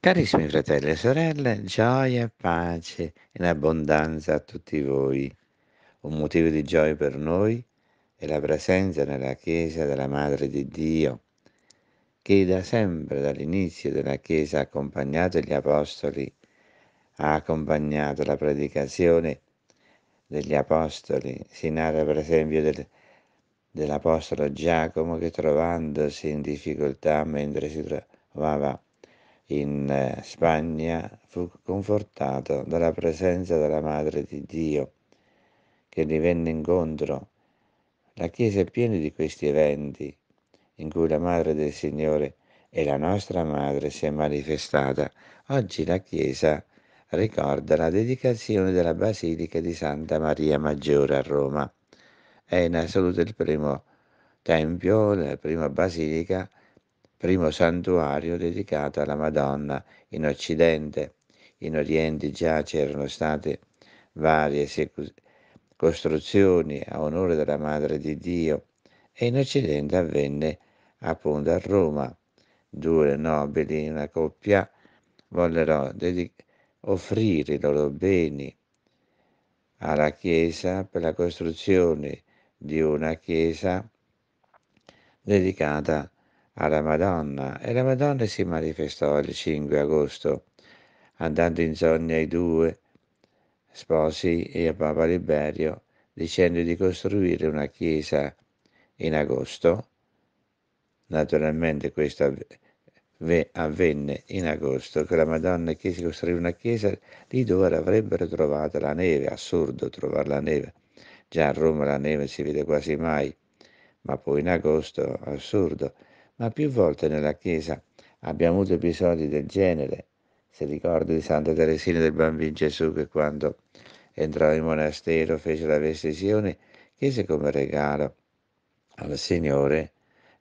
Carissimi fratelli e sorelle, gioia e pace in abbondanza a tutti voi. Un motivo di gioia per noi è la presenza nella Chiesa della Madre di Dio, che da sempre, dall'inizio della Chiesa, ha accompagnato gli Apostoli, ha accompagnato la predicazione degli Apostoli. Si narra per esempio del, dell'Apostolo Giacomo che trovandosi in difficoltà mentre si trovava in eh, Spagna fu confortato dalla presenza della Madre di Dio che gli venne incontro. La Chiesa è piena di questi eventi in cui la Madre del Signore e la nostra Madre si è manifestata. Oggi la Chiesa ricorda la dedicazione della Basilica di Santa Maria Maggiore a Roma. È in assoluto il primo tempio, la prima basilica primo santuario dedicato alla Madonna in Occidente. In Oriente già c'erano state varie costruzioni a onore della Madre di Dio e in Occidente avvenne appunto a Roma. Due nobili, in una coppia, vollero dedic- offrire i loro beni alla Chiesa per la costruzione di una Chiesa dedicata a alla Madonna e la Madonna si manifestò il 5 agosto andando in sogno ai due sposi e a Papa Liberio dicendo di costruire una chiesa in agosto. Naturalmente questo avvenne in agosto che la Madonna chiese costruire una chiesa lì dove avrebbero trovato la neve, assurdo trovare la neve. Già a Roma la neve si vede quasi mai, ma poi in agosto, assurdo ma più volte nella Chiesa abbiamo avuto episodi del genere. Si ricorda di Santa Teresina del Bambino Gesù che quando entrò in monastero fece la vestizione, chiese come regalo al Signore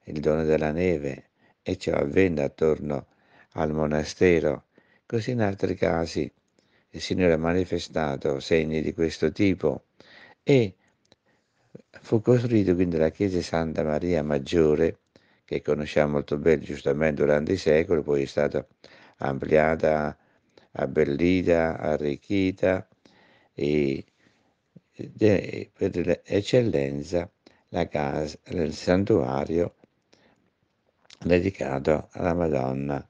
il dono della neve e ciò avvenne attorno al monastero. Così in altri casi il Signore ha manifestato segni di questo tipo e fu costruito quindi la chiesa di Santa Maria Maggiore che conosciamo molto bene giustamente durante i secoli, poi è stata ampliata, abbellita, arricchita e, per eccellenza la casa, il santuario dedicato alla Madonna.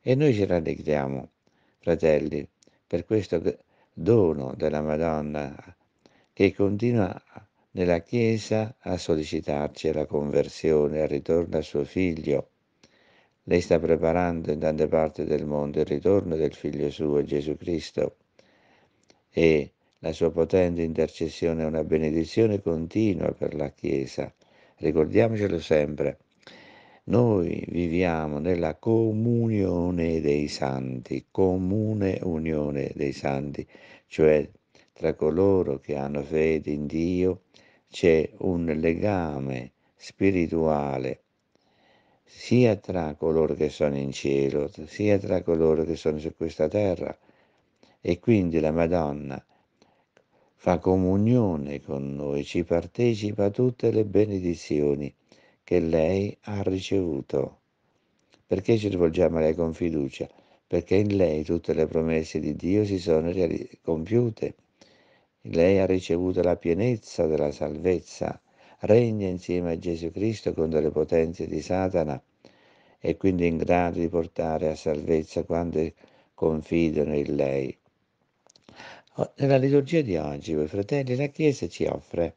E noi ci rallegriamo, fratelli, per questo dono della Madonna che continua a nella Chiesa a sollecitarci alla conversione, al ritorno al suo Figlio. Lei sta preparando in tante parti del mondo il ritorno del Figlio suo, Gesù Cristo, e la sua potente intercessione è una benedizione continua per la Chiesa. Ricordiamocelo sempre. Noi viviamo nella comunione dei santi, comune unione dei santi, cioè tra coloro che hanno fede in Dio c'è un legame spirituale sia tra coloro che sono in cielo, sia tra coloro che sono su questa terra. E quindi la Madonna fa comunione con noi, ci partecipa a tutte le benedizioni che lei ha ricevuto. Perché ci rivolgiamo a lei con fiducia? Perché in lei tutte le promesse di Dio si sono compiute. Lei ha ricevuto la pienezza della salvezza, regna insieme a Gesù Cristo contro le potenze di Satana, è quindi in grado di portare a salvezza quanti confidano in lei. Oh, nella liturgia di oggi, voi fratelli, la Chiesa ci offre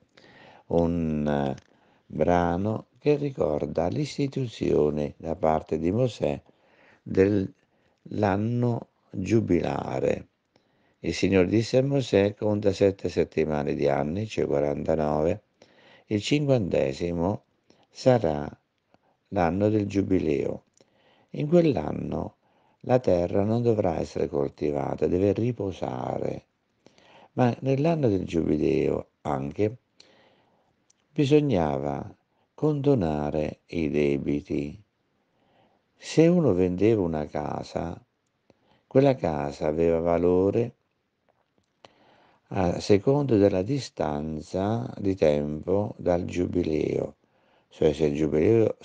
un eh, brano che ricorda l'istituzione da parte di Mosè dell'anno giubilare. Il Signore disse a Mosè, conta sette settimane di anni, cioè 49, il cinquantesimo sarà l'anno del giubileo. In quell'anno la terra non dovrà essere coltivata, deve riposare. Ma nell'anno del giubileo anche bisognava condonare i debiti. Se uno vendeva una casa, quella casa aveva valore a seconda della distanza di tempo dal giubileo, cioè se il giubileo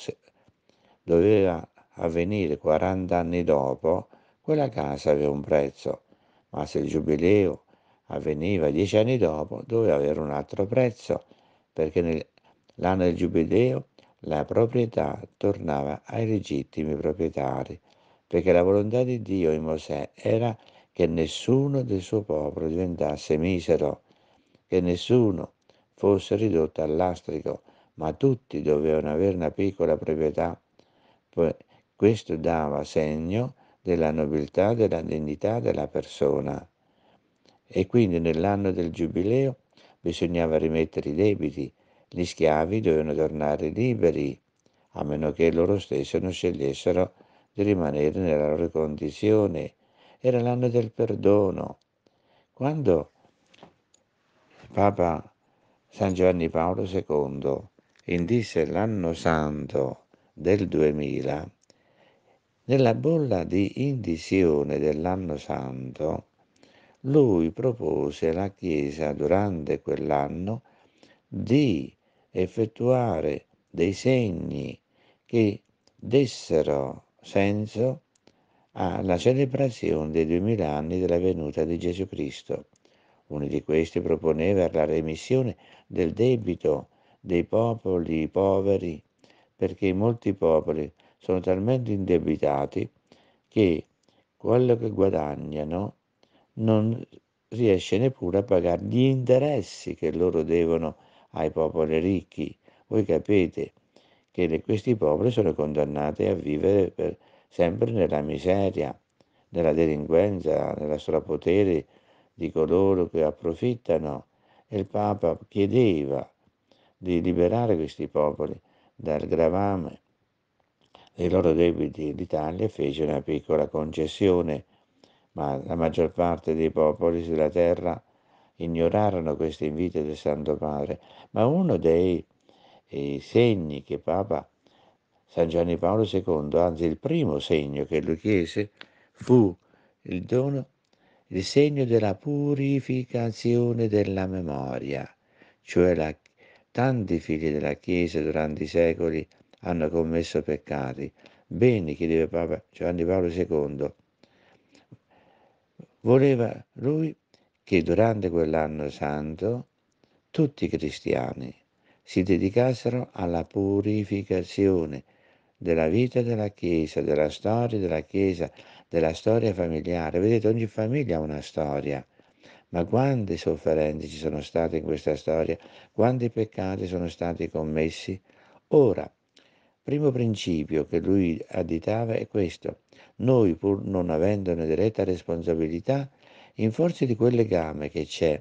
doveva avvenire 40 anni dopo, quella casa aveva un prezzo, ma se il giubileo avveniva 10 anni dopo, doveva avere un altro prezzo, perché nell'anno del giubileo la proprietà tornava ai legittimi proprietari, perché la volontà di Dio in Mosè era che nessuno del suo popolo diventasse misero, che nessuno fosse ridotto al lastrico, ma tutti dovevano avere una piccola proprietà. Questo dava segno della nobiltà, della dignità della persona. E quindi nell'anno del giubileo bisognava rimettere i debiti, gli schiavi dovevano tornare liberi, a meno che loro stessi non scegliessero di rimanere nella loro condizione era l'anno del perdono. Quando Papa San Giovanni Paolo II indisse l'anno santo del 2000, nella bolla di indizione dell'anno santo, lui propose alla Chiesa durante quell'anno di effettuare dei segni che dessero senso alla celebrazione dei duemila anni della venuta di Gesù Cristo. Uno di questi proponeva la remissione del debito dei popoli poveri, perché molti popoli sono talmente indebitati che quello che guadagnano non riesce neppure a pagare gli interessi che loro devono ai popoli ricchi. Voi capite che questi popoli sono condannati a vivere per sempre nella miseria, nella delinquenza, nella strapotere di coloro che approfittano. E il Papa chiedeva di liberare questi popoli dal gravame dei loro debiti. L'Italia fece una piccola concessione, ma la maggior parte dei popoli della terra ignorarono queste invite del Santo Padre. Ma uno dei eh, segni che Papa ha San Giovanni Paolo II, anzi il primo segno che lui chiese fu il dono, il segno della purificazione della memoria, cioè la, tanti figli della Chiesa durante i secoli hanno commesso peccati. Bene, chiedeva Papa Giovanni Paolo II, voleva lui che durante quell'anno santo tutti i cristiani si dedicassero alla purificazione della vita della Chiesa, della storia della Chiesa, della storia familiare. Vedete, ogni famiglia ha una storia. Ma quante sofferenze ci sono state in questa storia, quanti peccati sono stati commessi. Ora, primo principio che lui additava è questo. Noi, pur non avendone diretta responsabilità, in forza di quel legame che c'è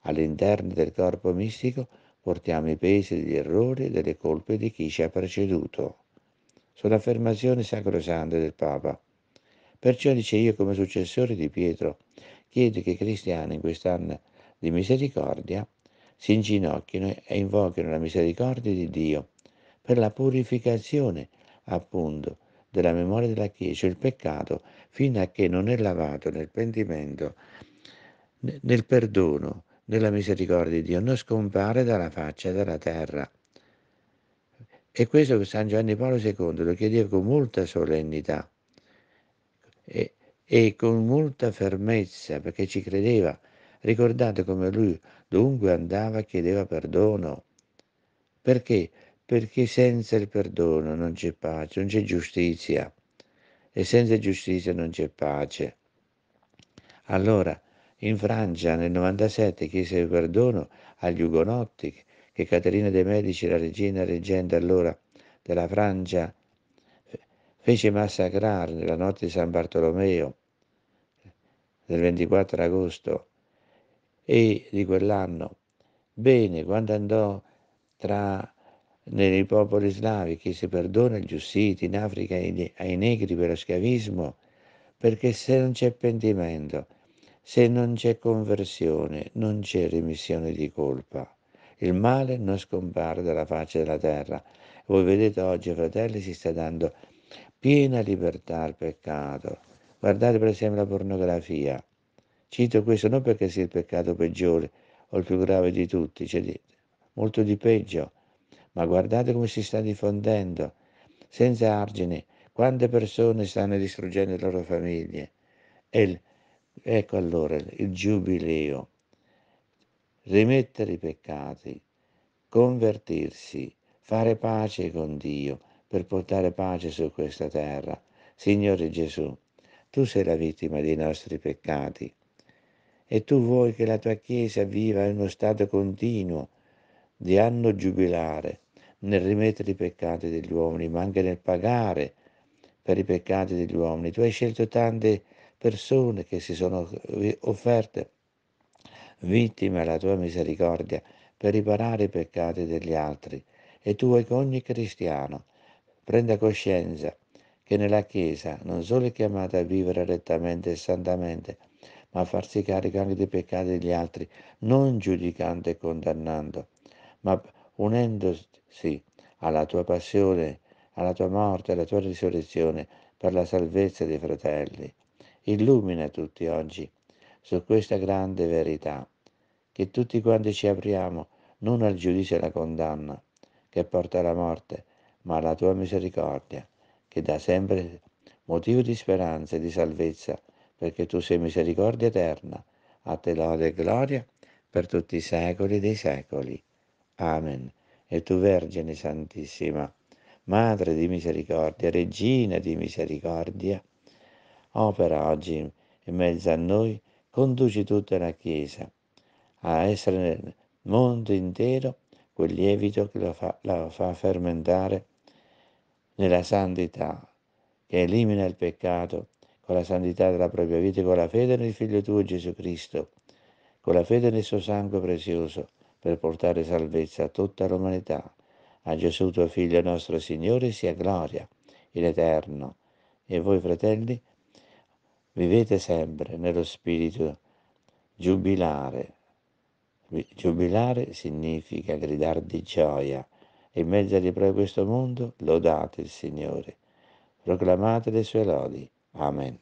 all'interno del corpo mistico, portiamo i pesi degli errori e delle colpe di chi ci ha preceduto sull'affermazione sacrosanta del Papa. Perciò dice io come successore di Pietro chiedo che i cristiani in quest'anno di misericordia si inginocchino e invochino la misericordia di Dio per la purificazione appunto della memoria della Chiesa, il peccato fino a che non è lavato nel pentimento, nel perdono, nella misericordia di Dio, non scompare dalla faccia della terra. E questo San Giovanni Paolo II lo chiedeva con molta solennità e, e con molta fermezza perché ci credeva. Ricordate come lui dunque andava chiedeva perdono. Perché? Perché senza il perdono non c'è pace, non c'è giustizia e senza giustizia non c'è pace. Allora, in Francia nel 97 chiese il perdono agli ugonotti che Caterina de' Medici, la regina reggente allora della Francia, fece massacrare nella notte di San Bartolomeo del 24 agosto e di quell'anno. Bene, quando andò tra nei popoli slavi chiese perdono ai giussiti in Africa ai negri per lo schiavismo, perché se non c'è pentimento, se non c'è conversione, non c'è remissione di colpa. Il male non scompare dalla faccia della terra. Voi vedete oggi, fratelli, si sta dando piena libertà al peccato. Guardate per esempio la pornografia. Cito questo non perché sia il peccato peggiore o il più grave di tutti, c'è cioè molto di peggio, ma guardate come si sta diffondendo, senza argini, quante persone stanno distruggendo le loro famiglie. E ecco allora il giubileo rimettere i peccati, convertirsi, fare pace con Dio per portare pace su questa terra. Signore Gesù, tu sei la vittima dei nostri peccati e tu vuoi che la tua Chiesa viva in uno stato continuo di anno giubilare nel rimettere i peccati degli uomini, ma anche nel pagare per i peccati degli uomini. Tu hai scelto tante persone che si sono eh, offerte vittima della tua misericordia per riparare i peccati degli altri e tu vuoi che ogni cristiano prenda coscienza che nella Chiesa non solo è chiamata a vivere rettamente e santamente, ma a farsi carico anche dei peccati degli altri, non giudicando e condannando, ma unendosi alla tua passione, alla tua morte, alla tua risurrezione per la salvezza dei fratelli. Illumina tutti oggi su questa grande verità, che tutti quanti ci apriamo non al giudizio e alla condanna che porta alla morte, ma alla tua misericordia, che dà sempre motivo di speranza e di salvezza, perché tu sei misericordia eterna, a te lode e gloria per tutti i secoli dei secoli. Amen. E tu Vergine Santissima, Madre di misericordia, Regina di misericordia, opera oggi in mezzo a noi conduci tutta la Chiesa a essere nel mondo intero quel lievito che lo fa, la fa fermentare nella santità, che elimina il peccato con la santità della propria vita, con la fede nel Figlio tuo Gesù Cristo, con la fede nel suo sangue prezioso, per portare salvezza a tutta l'umanità. A Gesù tuo Figlio nostro Signore sia gloria in eterno. E voi fratelli, Vivete sempre nello spirito giubilare. Giubilare significa gridare di gioia. In mezzo alle prove di questo mondo lodate il Signore. Proclamate le sue lodi. Amen.